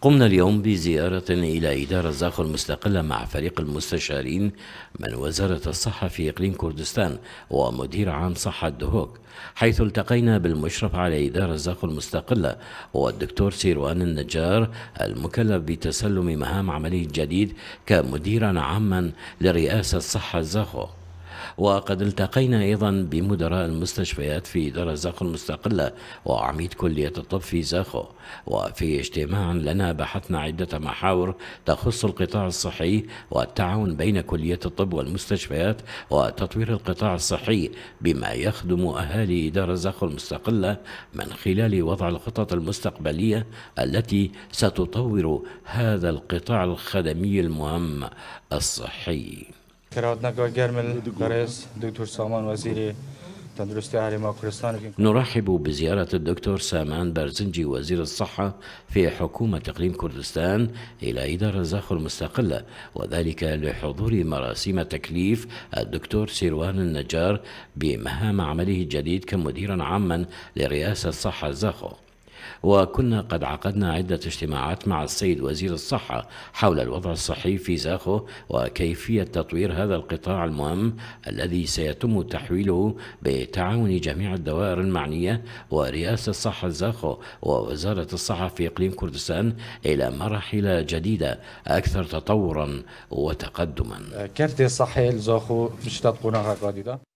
قمنا اليوم بزيارة إلى إدارة زاخو المستقلة مع فريق المستشارين من وزارة الصحة في إقليم كردستان ومدير عام صحة دهوك حيث التقينا بالمشرف على إدارة زاخو المستقلة والدكتور سيروان النجار المكلف بتسلم مهام عملي جديد كمديرا عاما لرئاسة صحة زاخو وقد التقينا أيضا بمدراء المستشفيات في دار الزاخو المستقلة وعميد كلية الطب في زاخو وفي اجتماع لنا بحثنا عدة محاور تخص القطاع الصحي والتعاون بين كلية الطب والمستشفيات وتطوير القطاع الصحي بما يخدم أهالي دار الزاخو المستقلة من خلال وضع الخطط المستقبلية التي ستطور هذا القطاع الخدمي المهم الصحي كراودنكا جيرمل غاريس دكتور سامان وزير نرحب بزيارة الدكتور سامان بارزنجي وزير الصحة في حكومة إقليم كردستان إلى إدارة زاخو المستقلة وذلك لحضور مراسيم تكليف الدكتور سيروان النجار بمهام عمله الجديد كمديرا عاما لرئاسة صحة زاخو وكنا قد عقدنا عدة اجتماعات مع السيد وزير الصحة حول الوضع الصحي في زاخو وكيفية تطوير هذا القطاع المهم الذي سيتم تحويله بتعاون جميع الدوائر المعنية ورئاسة الصحة زاخو ووزارة الصحة في إقليم كردستان إلى مراحل جديدة أكثر تطورا وتقدما كارثة صحي زاخو فيش تتقونها